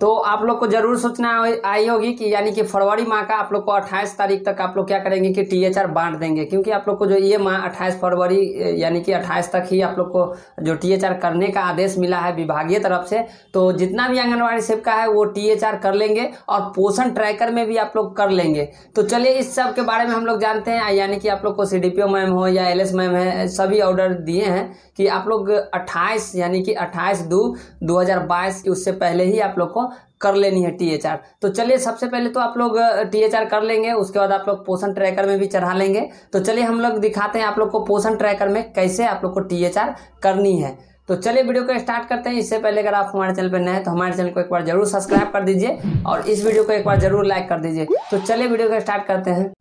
तो आप लोग को जरूर सोचना आई होगी कि यानी कि फरवरी माह का आप लोग को 28 तारीख तक आप लोग क्या करेंगे कि आर बांट देंगे क्योंकि आप लोग को जो ये माह 28 फरवरी यानी कि 28 तक ही आप लोग को जो आर करने का आदेश मिला है विभागीय तरफ से तो जितना भी आंगनबाड़ी सेविका है वो आर कर लेंगे और पोषण ट्रैकर में भी आप लोग कर लेंगे तो चलिए इस सब के बारे में हम लोग जानते हैं यानी कि आप लोग को सी मैम हो या एल मैम है सभी ऑर्डर दिए हैं कि आप लोग अट्ठाईस यानी कि अट्ठाईस दो दो उससे पहले ही आप लोग को कर लेनी है टीएचआर तो चलिए सबसे पहले तो आप लोग टीएचआर कर लेंगे उसके बाद आप लोग पोषण ट्रैकर में भी चढ़ा लेंगे तो चलिए हम लोग दिखाते हैं आप लोग को पोषण ट्रैकर में कैसे आप लोग को टीएचआर करनी है तो चलिए वीडियो को स्टार्ट करते हैं इससे पहले अगर आप हमारे चैनल पर नए हैं तो हमारे चैनल को एक बार जरूर सब्सक्राइब कर दीजिए और इस वीडियो को एक बार जरूर लाइक कर दीजिए तो चलिए वीडियो को स्टार्ट करते हैं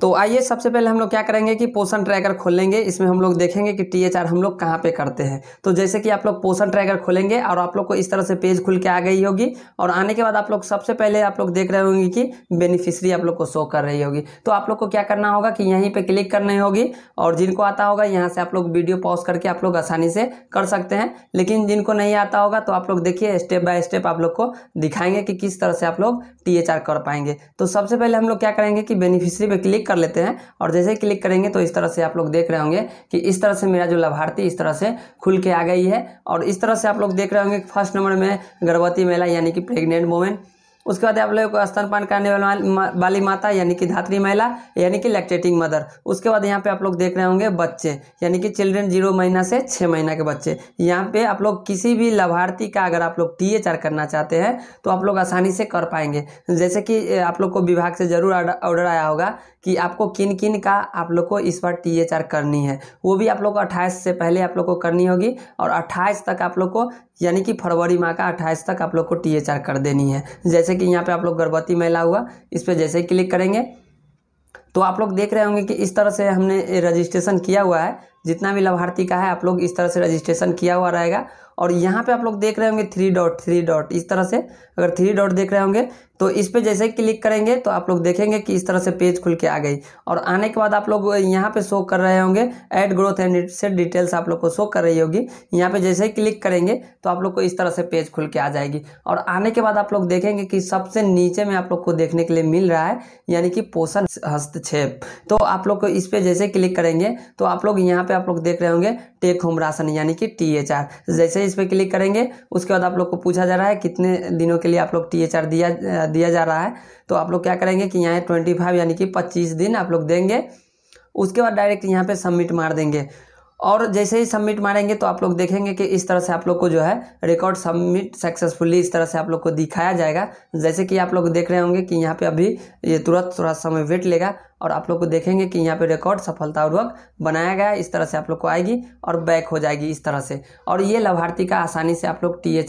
तो आइए सबसे पहले हम लोग क्या करेंगे कि पोषण ट्रैकर खोलेंगे इसमें हम लोग देखेंगे कि टी एच आर हम लोग कहाँ पे करते हैं तो जैसे कि आप लोग पोषण ट्रैकर खोलेंगे और आप लोग को इस तरह से पेज खुल के आ गई होगी और आने के बाद आप लोग सबसे पहले आप लोग देख रहे होंगे कि बेनिफिशरी आप लोग को शो कर रही होगी तो आप लोग को क्या करना होगा कि यहीं पर क्लिक करनी होगी और जिनको आता होगा यहाँ से आप लोग वीडियो पॉज करके आप लोग आसानी से कर सकते हैं लेकिन जिनको नहीं आता होगा तो आप लोग देखिए स्टेप बाय स्टेप आप लोग को दिखाएंगे कि किस तरह से आप लोग टी एच आर कर पाएंगे तो सबसे पहले हम लोग क्या करेंगे कि बेनिफिशरी पर क्लिक कर लेते हैं और जैसे क्लिक करेंगे तो इस तरह से आप लोग देख रहे होंगे कि इस तरह से मेरा जो लाभार्थी इस तरह से खुल के आ गई है और इस तरह से आप लोग देख रहे होंगे फर्स्ट नंबर में गर्भवती महिला यानी कि प्रेग्नेंट वोमेन उसके बाद आप लोगों को स्तनपान करने वाली वाली माता यानी कि धात्री महिला यानी कि लैक्टेटिंग मदर उसके बाद यहाँ पे आप लोग देख रहे होंगे बच्चे यानी कि चिल्ड्रेन जीरो महीना से छः महीना के बच्चे यहाँ पे आप लोग किसी भी लाभार्थी का अगर आप लोग टी करना चाहते हैं तो आप लोग आसानी से कर पाएंगे जैसे कि आप लोग को विभाग से ज़रूर ऑर्डर आया होगा कि आपको किन किन का आप लोग को इस बार टी करनी है वो भी आप लोग को अट्ठाईस से पहले आप लोग को करनी होगी और अट्ठाईस तक आप लोग को यानी कि फरवरी माह का अट्ठाईस तक आप लोग को टी कर देनी है जैसे जैसे कि यहाँ पे आप लोग गर्भवती महिला हुआ इस पर जैसे ही क्लिक करेंगे तो आप लोग देख रहे होंगे कि इस तरह से हमने रजिस्ट्रेशन किया हुआ है जितना भी लाभार्थी का है आप लोग इस तरह से रजिस्ट्रेशन किया हुआ रहेगा और यहाँ पे आप लोग देख रहे होंगे थ्री डॉट थ्री डॉट इस तरह से अगर थ्री डॉट देख रहे होंगे तो इस पर जैसे क्लिक करेंगे तो आप लोग देखेंगे कि इस तरह से पेज खुल के आ गई और आने के बाद आप लोग यहाँ पे शो कर रहे होंगे ऐड ग्रोथ एंड से डिटेल्स आप लोग को शो कर रही होगी यहाँ पे जैसे ही क्लिक करेंगे तो आप लोग को इस तरह से पेज खुल के आ जाएगी और आने के बाद आप लोग देखेंगे कि सबसे नीचे में आप लोग को देखने के लिए मिल रहा है यानी कि पोषण हस्तक्षेप तो आप लोग को इस पर जैसे क्लिक करेंगे तो आप लोग यहाँ पे आप लोग देख रहे होंगे टेक होम राशन यानी कि टी एच आर जैसे इस पर क्लिक करेंगे उसके बाद आप लोग को पूछा जा रहा है कितने दिनों के लिए आप लोग टी एच आर दिया दिया जा रहा है तो आप लोग क्या करेंगे कि यहाँ ट्वेंटी फाइव यानी कि पच्चीस दिन आप लोग देंगे उसके बाद डायरेक्ट यहाँ पे सबमिट मार देंगे और जैसे ही सबमिट मारेंगे तो आप लोग देखेंगे कि इस तरह से आप लोग को जो है रिकॉर्ड सबमिट सक्सेसफुली इस तरह से आप लोग को दिखाया जाएगा जैसे कि आप लोग देख रहे होंगे कि यहाँ पे अभी ये तुरंत थोड़ा समय वेट लेगा और आप लोग को देखेंगे कि यहाँ पे रिकॉर्ड सफलतापूर्वक बनाया गया इस तरह से आप लोग को आएगी और बैक हो जाएगी इस तरह से और ये लाभार्थी का आसानी से आप लोग टी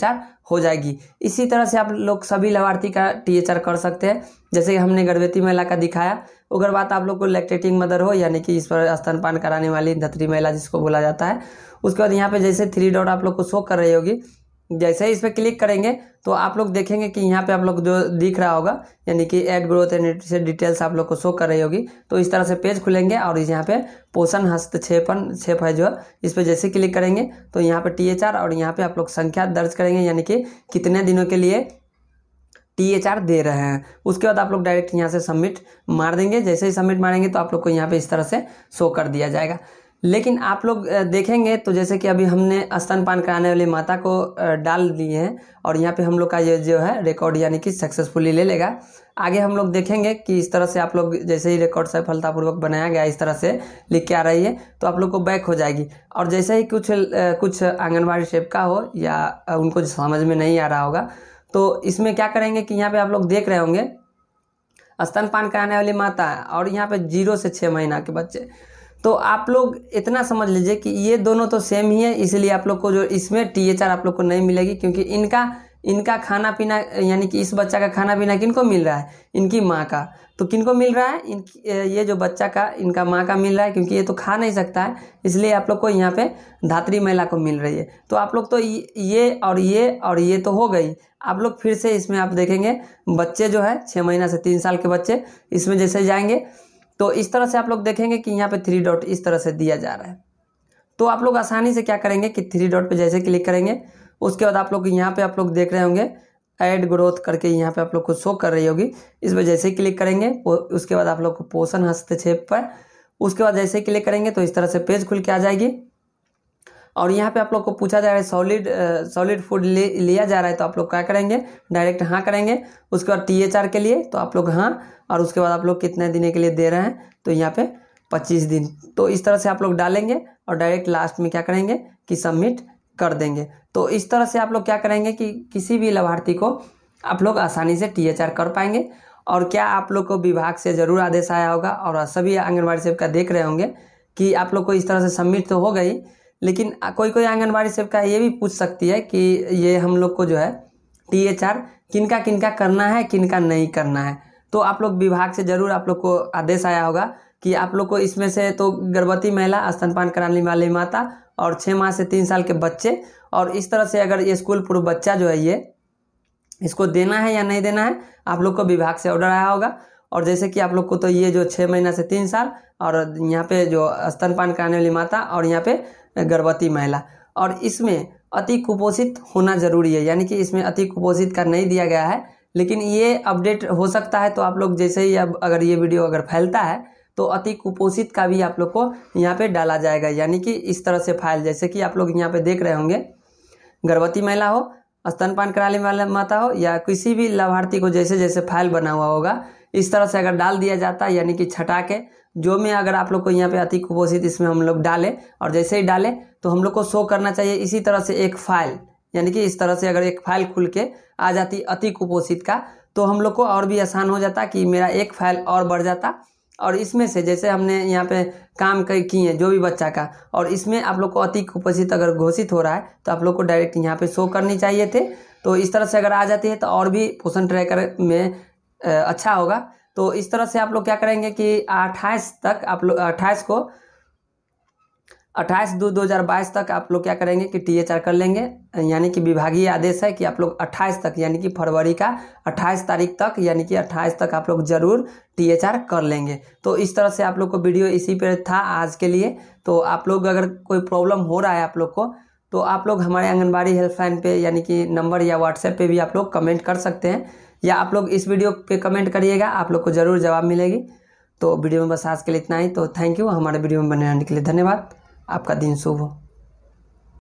हो जाएगी इसी तरह से आप लोग सभी लाभार्थी का टी कर सकते हैं जैसे हमने गर्भवती महिला का दिखाया उग्रवात आप लोग को लैक्टेटिंग मदर हो यानी कि इस पर स्तनपान कराने वाली धत्री महिला जिसको बोला जाता है उसके बाद यहाँ पे जैसे थ्री डॉट आप लोग को शो कर रही होगी जैसे ही इस पर क्लिक करेंगे तो आप लोग देखेंगे कि यहाँ पे आप लोग जो दिख रहा होगा यानी कि एड ग्रोथ एंड से डिटेल्स आप लोग को शो कर रही होगी तो इस तरह से पेज खुलेंगे और इस यहाँ पे पोषण हस्तक्षेपन क्षेप है जो इस पर जैसे क्लिक करेंगे तो यहाँ पे टी और यहाँ पे आप लोग संख्या दर्ज करेंगे यानी कि कितने दिनों के लिए टी एच आर दे रहे हैं उसके बाद आप लोग डायरेक्ट यहाँ से सबमिट मार देंगे जैसे ही सबमिट मारेंगे तो आप लोग को यहाँ पे इस तरह से शो कर दिया जाएगा लेकिन आप लोग देखेंगे तो जैसे कि अभी हमने स्तनपान कराने वाली माता को डाल दिए हैं और यहाँ पे हम लोग का ये जो है रिकॉर्ड यानी कि सक्सेसफुली ले लेगा आगे हम लोग देखेंगे कि इस तरह से आप लोग जैसे ही रिकॉर्ड सफलतापूर्वक बनाया गया इस तरह से लिख के आ रही है तो आप लोग को बैक हो जाएगी और जैसे ही कुछ कुछ आंगनबाड़ी शेप का हो या उनको समझ में नहीं आ रहा होगा तो इसमें क्या करेंगे कि यहाँ पे आप लोग देख रहे होंगे स्तनपान कराने वाली माता और यहाँ पे जीरो से छः महीना के बच्चे तो आप लोग इतना समझ लीजिए कि ये दोनों तो सेम ही है इसलिए आप लोग को जो इसमें टी एच आर आप लोग को नहीं मिलेगी क्योंकि इनका इनका खाना पीना यानी कि इस बच्चा का खाना पीना किनको मिल रहा है इनकी माँ का तो किनको मिल रहा है इन ये जो बच्चा का इनका माँ का मिल रहा है क्योंकि ये तो खा नहीं सकता है इसलिए आप लोग को यहाँ पे धात्री महिला को मिल रही है तो आप लोग तो ये और ये और ये तो हो गई आप लोग फिर से इसमें आप देखेंगे बच्चे जो है छः महीना से तीन साल के बच्चे इसमें जैसे जाएंगे तो इस तरह से आप लोग देखेंगे कि यहाँ पे थ्री डॉट इस तरह से दिया जा रहा है तो आप लोग आसानी से क्या करेंगे कि थ्री डॉट पर जैसे क्लिक करेंगे उसके बाद आप लोग यहाँ पे आप लोग देख रहे होंगे एड ग्रोथ करके यहाँ पे आप लोग को शो कर रही होगी इस पर जैसे ही क्लिक करेंगे उसके बाद आप लोग को पोषण हस्तक्षेप पर उसके बाद जैसे ही क्लिक करेंगे तो इस तरह से पेज खुल के आ जाएगी और यहाँ पे आप लोग को पूछा जा रहा है सॉलिड सॉलिड फूड ले लिया जा रहा है तो आप लोग क्या करेंगे डायरेक्ट हाँ करेंगे उसके बाद टी के लिए तो आप लोग हाँ और उसके बाद आप लोग कितने दिन के लिए दे रहे हैं तो यहाँ पे पच्चीस दिन तो इस तरह से आप लोग डालेंगे और डायरेक्ट लास्ट में क्या करेंगे कि सबमिट कर देंगे तो इस तरह से आप लोग क्या करेंगे कि किसी भी लाभार्थी को आप लोग आसानी से टी कर पाएंगे और क्या आप लोग को विभाग से ज़रूर आदेश आया होगा और सभी आंगनबाड़ी सेविका देख रहे होंगे कि आप लोग को इस तरह से सबमिट तो हो गई लेकिन कोई कोई आंगनबाड़ी सेविका ये भी पूछ सकती है कि ये हम लोग को जो है टी एच आर किनका किनका करना है किनका नहीं करना है तो आप लोग विभाग से ज़रूर आप लोग को आदेश आया होगा कि आप लोग को इसमें से तो गर्भवती महिला स्तनपान कराने वाली माता और छः माह से तीन साल के बच्चे और इस तरह से अगर ये स्कूल पूर्व बच्चा जो है ये इसको देना है या नहीं देना है आप लोग को विभाग से ऑर्डर आया होगा और जैसे कि आप लोग को तो ये जो छः महीना से तीन साल और यहाँ पे जो स्तनपान कराने वाली माता और यहाँ पे गर्भवती महिला और इसमें अति कुपोषित होना जरूरी है यानी कि इसमें अति कुपोषित का नहीं दिया गया है लेकिन ये अपडेट हो सकता है तो आप लोग जैसे ही अब अगर ये वीडियो अगर फैलता है तो अति कुपोषित का भी आप लोग को यहाँ पे डाला जाएगा यानी कि इस तरह से फाइल जैसे कि आप लोग यहाँ पे देख रहे होंगे गर्भवती महिला हो स्तनपान कराने वाला माता हो या किसी भी लाभार्थी को जैसे जैसे फाइल बना हुआ होगा इस तरह से अगर डाल दिया जाता यानी कि छटा के जो में अगर आप लोग को यहाँ पे अति कुपोषित इसमें हम लोग डालें और जैसे ही डालें तो हम लोग को शो करना चाहिए इसी तरह से एक फाइल यानी कि इस तरह से अगर एक फाइल खुल के आ जाती अति कुपोषित का तो हम लोग को और भी आसान हो जाता कि मेरा एक फाइल और बढ़ जाता और इसमें से जैसे हमने यहाँ पे काम किए हैं जो भी बच्चा का और इसमें आप लोग को अति उपस्थित अगर घोषित हो रहा है तो आप लोग को डायरेक्ट यहाँ पे शो करनी चाहिए थे तो इस तरह से अगर आ जाती है तो और भी पोषण ट्रैकर में अच्छा होगा तो इस तरह से आप लोग क्या करेंगे कि अट्ठाईस तक आप लोग अट्ठाईस को अट्ठाईस दो दो हज़ार बाईस तक आप लोग क्या करेंगे कि टी एच आर कर लेंगे यानी कि विभागीय आदेश है कि आप लोग अट्ठाईस तक यानी कि फरवरी का अट्ठाईस तारीख तक यानी कि अट्ठाईस तक आप लोग ज़रूर टी एच आर कर लेंगे तो इस तरह से आप लोग को वीडियो इसी पर था आज के लिए तो आप लोग अगर कोई प्रॉब्लम हो रहा है आप लोग को तो आप लोग हमारे आंगनबाड़ी हेल्पलाइन पर यानी कि नंबर या व्हाट्सएप पर भी आप लोग कमेंट कर सकते हैं या आप लोग इस वीडियो पर कमेंट करिएगा आप लोग को ज़रूर जवाब मिलेगी तो वीडियो में बस आज के लिए इतना ही तो थैंक यू हमारे वीडियो में बने रहने के लिए धन्यवाद आपका दिन शुभ हो